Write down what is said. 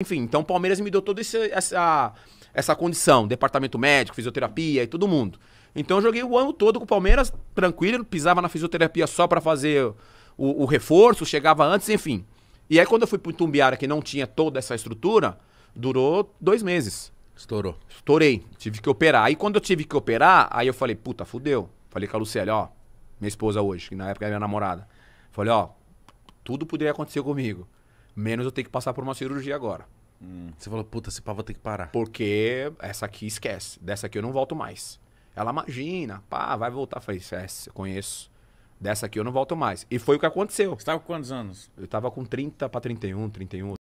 Enfim, então o Palmeiras me deu toda essa, essa condição, departamento médico, fisioterapia e todo mundo. Então eu joguei o ano todo com o Palmeiras, tranquilo, pisava na fisioterapia só para fazer o, o, reforço, chegava antes, enfim. E aí quando eu fui pro Tumbiara, que não tinha toda essa estrutura, durou dois meses. Estourou. Estourei, tive que operar. Aí quando eu tive que operar, aí eu falei, puta, fudeu. Falei com a Lucélia, ó, minha esposa hoje, que na época era minha namorada. Falei, ó, tudo poderia acontecer comigo. Menos eu tenho que passar por uma cirurgia agora. Hum. Você falou, puta, esse pá vou ter que parar. Porque essa aqui esquece. Dessa aqui eu não volto mais. Ela imagina, pá, vai voltar. Falei, é, conheço. Dessa aqui eu não volto mais. E foi o que aconteceu. Você estava com quantos anos? Eu estava com 30 para 31, 31.